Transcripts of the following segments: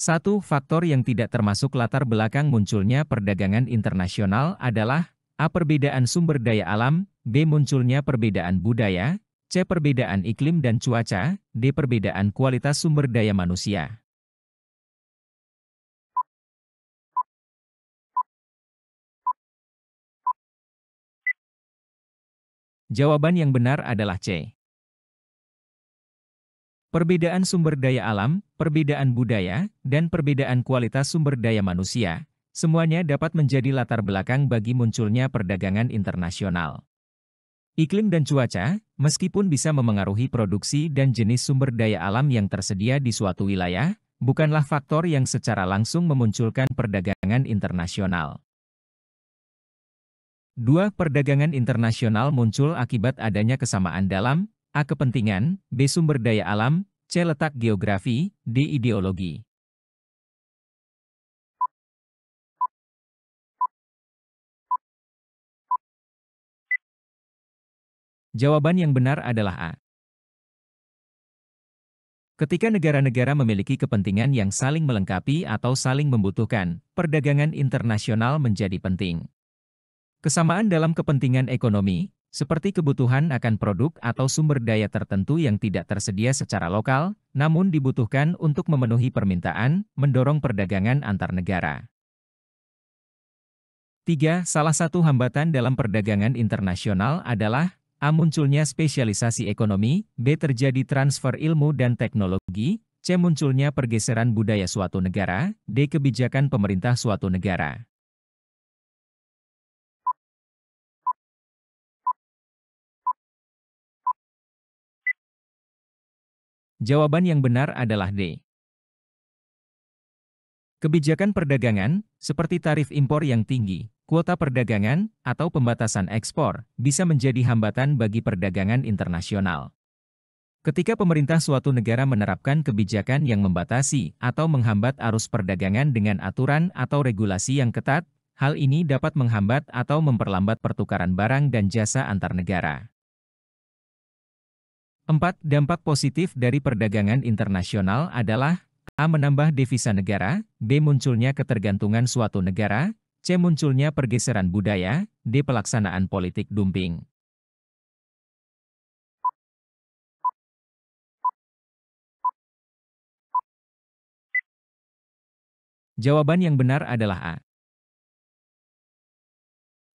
Satu faktor yang tidak termasuk latar belakang munculnya perdagangan internasional adalah A. Perbedaan sumber daya alam, B. Munculnya perbedaan budaya, C. Perbedaan iklim dan cuaca, D. Perbedaan kualitas sumber daya manusia. Jawaban yang benar adalah C. Perbedaan sumber daya alam, perbedaan budaya, dan perbedaan kualitas sumber daya manusia, semuanya dapat menjadi latar belakang bagi munculnya perdagangan internasional. Iklim dan cuaca, meskipun bisa memengaruhi produksi dan jenis sumber daya alam yang tersedia di suatu wilayah, bukanlah faktor yang secara langsung memunculkan perdagangan internasional. Dua Perdagangan internasional muncul akibat adanya kesamaan dalam, A. Kepentingan, B. Sumber daya alam, C. Letak geografi, D. Ideologi. Jawaban yang benar adalah A. Ketika negara-negara memiliki kepentingan yang saling melengkapi atau saling membutuhkan, perdagangan internasional menjadi penting. Kesamaan dalam kepentingan ekonomi, seperti kebutuhan akan produk atau sumber daya tertentu yang tidak tersedia secara lokal, namun dibutuhkan untuk memenuhi permintaan, mendorong perdagangan antar negara. 3. Salah satu hambatan dalam perdagangan internasional adalah A. Munculnya spesialisasi ekonomi, B. Terjadi transfer ilmu dan teknologi, C. Munculnya pergeseran budaya suatu negara, D. Kebijakan pemerintah suatu negara. Jawaban yang benar adalah D. Kebijakan perdagangan, seperti tarif impor yang tinggi, kuota perdagangan, atau pembatasan ekspor, bisa menjadi hambatan bagi perdagangan internasional. Ketika pemerintah suatu negara menerapkan kebijakan yang membatasi atau menghambat arus perdagangan dengan aturan atau regulasi yang ketat, hal ini dapat menghambat atau memperlambat pertukaran barang dan jasa antar negara. 4. Dampak positif dari perdagangan internasional adalah A. Menambah devisa negara, B. Munculnya ketergantungan suatu negara, C. Munculnya pergeseran budaya, D. Pelaksanaan politik dumping. Jawaban yang benar adalah A.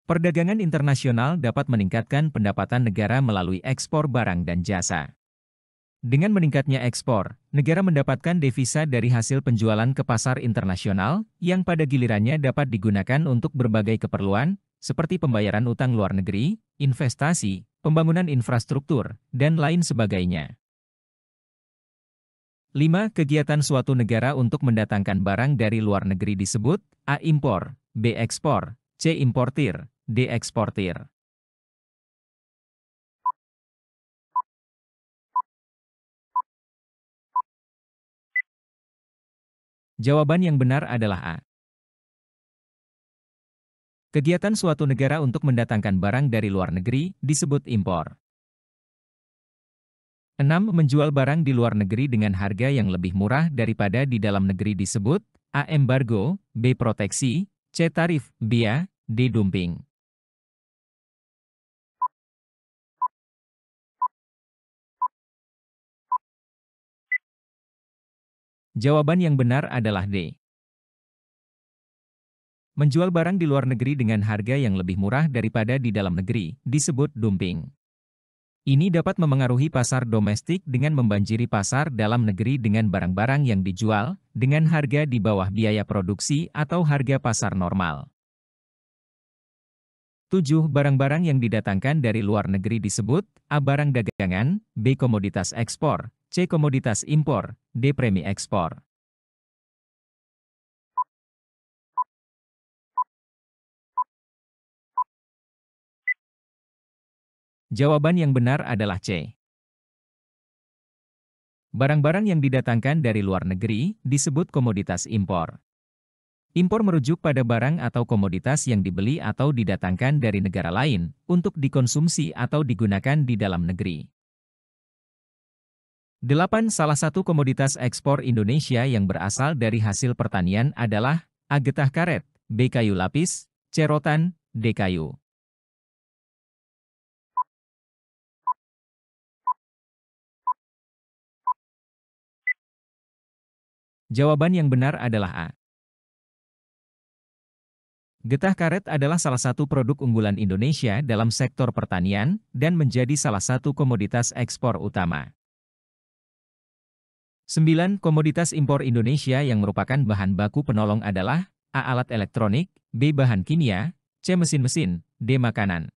Perdagangan internasional dapat meningkatkan pendapatan negara melalui ekspor barang dan jasa. Dengan meningkatnya ekspor, negara mendapatkan devisa dari hasil penjualan ke pasar internasional, yang pada gilirannya dapat digunakan untuk berbagai keperluan, seperti pembayaran utang luar negeri, investasi, pembangunan infrastruktur, dan lain sebagainya. 5. Kegiatan suatu negara untuk mendatangkan barang dari luar negeri disebut A. Impor, B. Ekspor, C. Importir, dieksportir Jawaban yang benar adalah A. Kegiatan suatu negara untuk mendatangkan barang dari luar negeri disebut impor. 6. Menjual barang di luar negeri dengan harga yang lebih murah daripada di dalam negeri disebut A. Embargo, B. Proteksi, C. Tarif, B. D. Dumping. Jawaban yang benar adalah D. Menjual barang di luar negeri dengan harga yang lebih murah daripada di dalam negeri disebut dumping. Ini dapat memengaruhi pasar domestik dengan membanjiri pasar dalam negeri dengan barang-barang yang dijual dengan harga di bawah biaya produksi atau harga pasar normal. 7. Barang-barang yang didatangkan dari luar negeri disebut A. Barang dagangan, B. Komoditas ekspor, C. Komoditas impor, D. Premi ekspor. Jawaban yang benar adalah C. Barang-barang yang didatangkan dari luar negeri disebut komoditas impor. Impor merujuk pada barang atau komoditas yang dibeli atau didatangkan dari negara lain untuk dikonsumsi atau digunakan di dalam negeri. 8. Salah satu komoditas ekspor Indonesia yang berasal dari hasil pertanian adalah A. Getah karet, B. Kayu lapis, C. Rotan, D. Kayu. Jawaban yang benar adalah A. Getah karet adalah salah satu produk unggulan Indonesia dalam sektor pertanian dan menjadi salah satu komoditas ekspor utama. 9. Komoditas impor Indonesia yang merupakan bahan baku penolong adalah A. Alat elektronik, B. Bahan kimia, C. Mesin-mesin, D. Makanan.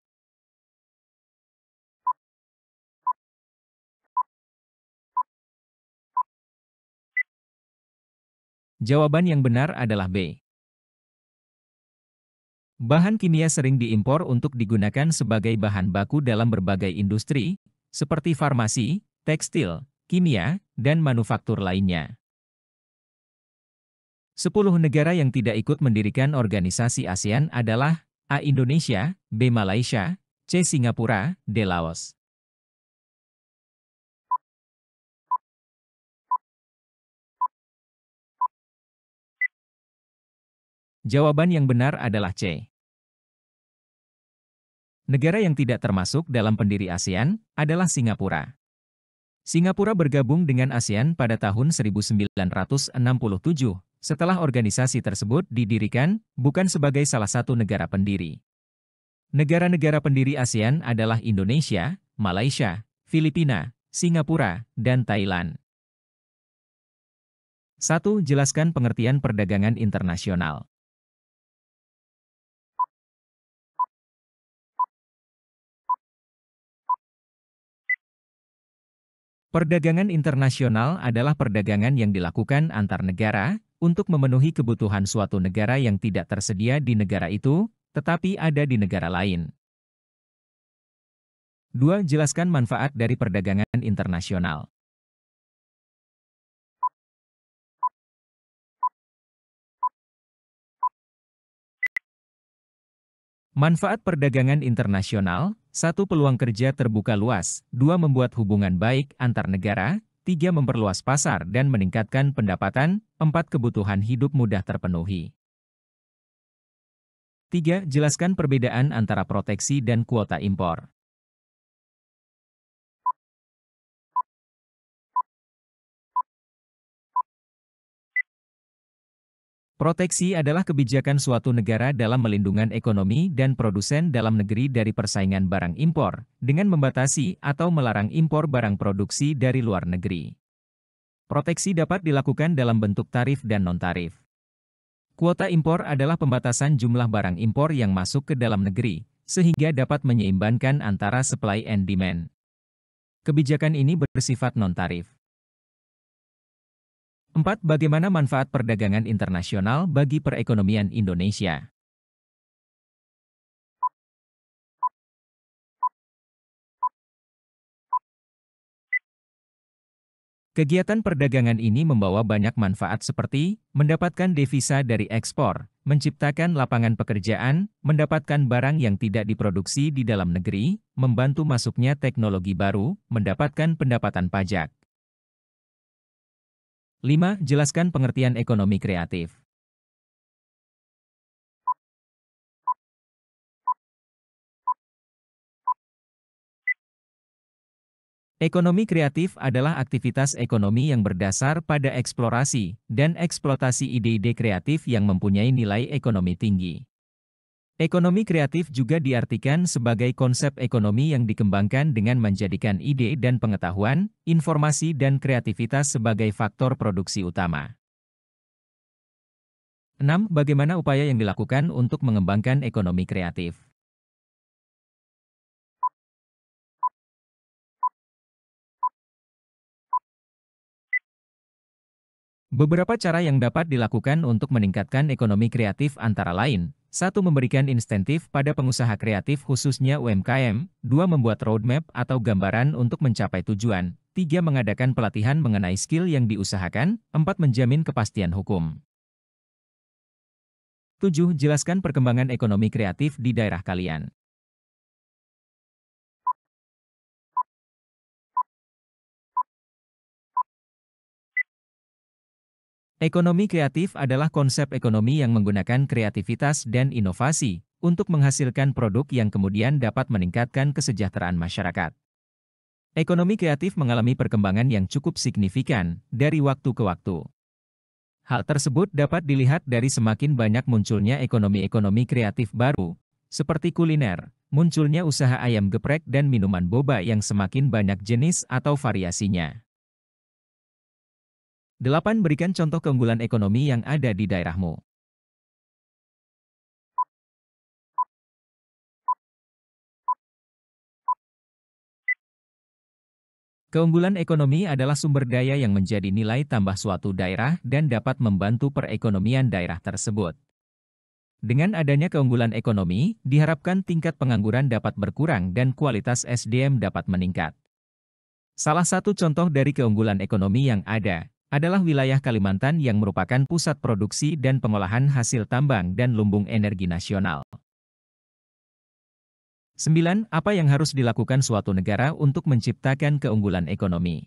Jawaban yang benar adalah B. Bahan kimia sering diimpor untuk digunakan sebagai bahan baku dalam berbagai industri, seperti farmasi, tekstil, kimia, dan manufaktur lainnya. Sepuluh negara yang tidak ikut mendirikan organisasi ASEAN adalah A. Indonesia, B. Malaysia, C. Singapura, D. Laos. Jawaban yang benar adalah C. Negara yang tidak termasuk dalam pendiri ASEAN adalah Singapura. Singapura bergabung dengan ASEAN pada tahun 1967, setelah organisasi tersebut didirikan, bukan sebagai salah satu negara pendiri. Negara-negara pendiri ASEAN adalah Indonesia, Malaysia, Filipina, Singapura, dan Thailand. 1. Jelaskan pengertian perdagangan internasional. Perdagangan internasional adalah perdagangan yang dilakukan antar negara untuk memenuhi kebutuhan suatu negara yang tidak tersedia di negara itu, tetapi ada di negara lain. 2. Jelaskan manfaat dari perdagangan internasional. Manfaat perdagangan internasional satu peluang kerja terbuka luas, dua membuat hubungan baik antar negara, tiga memperluas pasar dan meningkatkan pendapatan, empat kebutuhan hidup mudah terpenuhi. Tiga, Jelaskan perbedaan antara proteksi dan kuota impor. Proteksi adalah kebijakan suatu negara dalam melindungan ekonomi dan produsen dalam negeri dari persaingan barang impor, dengan membatasi atau melarang impor barang produksi dari luar negeri. Proteksi dapat dilakukan dalam bentuk tarif dan non-tarif. Kuota impor adalah pembatasan jumlah barang impor yang masuk ke dalam negeri, sehingga dapat menyeimbangkan antara supply and demand. Kebijakan ini bersifat non-tarif. 4. Bagaimana manfaat perdagangan internasional bagi perekonomian Indonesia? Kegiatan perdagangan ini membawa banyak manfaat seperti mendapatkan devisa dari ekspor, menciptakan lapangan pekerjaan, mendapatkan barang yang tidak diproduksi di dalam negeri, membantu masuknya teknologi baru, mendapatkan pendapatan pajak, 5. Jelaskan pengertian ekonomi kreatif. Ekonomi kreatif adalah aktivitas ekonomi yang berdasar pada eksplorasi dan eksploitasi ide-ide kreatif yang mempunyai nilai ekonomi tinggi. Ekonomi kreatif juga diartikan sebagai konsep ekonomi yang dikembangkan dengan menjadikan ide dan pengetahuan, informasi dan kreativitas sebagai faktor produksi utama. 6. Bagaimana upaya yang dilakukan untuk mengembangkan ekonomi kreatif? Beberapa cara yang dapat dilakukan untuk meningkatkan ekonomi kreatif antara lain, satu memberikan insentif pada pengusaha kreatif khususnya UMKM, dua membuat roadmap atau gambaran untuk mencapai tujuan, tiga mengadakan pelatihan mengenai skill yang diusahakan, empat menjamin kepastian hukum. 7. Jelaskan perkembangan ekonomi kreatif di daerah kalian. Ekonomi kreatif adalah konsep ekonomi yang menggunakan kreativitas dan inovasi untuk menghasilkan produk yang kemudian dapat meningkatkan kesejahteraan masyarakat. Ekonomi kreatif mengalami perkembangan yang cukup signifikan dari waktu ke waktu. Hal tersebut dapat dilihat dari semakin banyak munculnya ekonomi-ekonomi kreatif baru, seperti kuliner, munculnya usaha ayam geprek dan minuman boba yang semakin banyak jenis atau variasinya. 8. Berikan contoh keunggulan ekonomi yang ada di daerahmu. Keunggulan ekonomi adalah sumber daya yang menjadi nilai tambah suatu daerah dan dapat membantu perekonomian daerah tersebut. Dengan adanya keunggulan ekonomi, diharapkan tingkat pengangguran dapat berkurang dan kualitas SDM dapat meningkat. Salah satu contoh dari keunggulan ekonomi yang ada adalah wilayah Kalimantan yang merupakan pusat produksi dan pengolahan hasil tambang dan lumbung energi nasional. 9. Apa yang harus dilakukan suatu negara untuk menciptakan keunggulan ekonomi?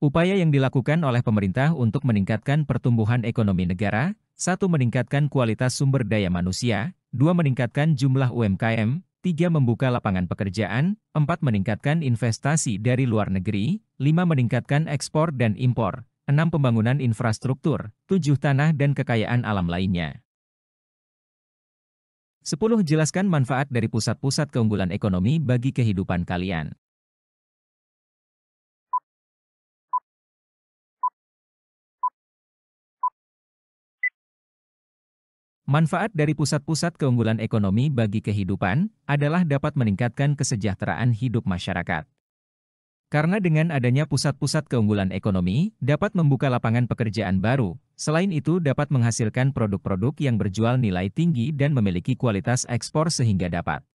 Upaya yang dilakukan oleh pemerintah untuk meningkatkan pertumbuhan ekonomi negara 1. Meningkatkan kualitas sumber daya manusia, 2. Meningkatkan jumlah UMKM, 3. Membuka lapangan pekerjaan, 4. Meningkatkan investasi dari luar negeri, 5. Meningkatkan ekspor dan impor, 6. Pembangunan infrastruktur, 7. Tanah dan kekayaan alam lainnya. 10. Jelaskan manfaat dari pusat-pusat keunggulan ekonomi bagi kehidupan kalian. Manfaat dari pusat-pusat keunggulan ekonomi bagi kehidupan adalah dapat meningkatkan kesejahteraan hidup masyarakat. Karena dengan adanya pusat-pusat keunggulan ekonomi, dapat membuka lapangan pekerjaan baru. Selain itu, dapat menghasilkan produk-produk yang berjual nilai tinggi dan memiliki kualitas ekspor sehingga dapat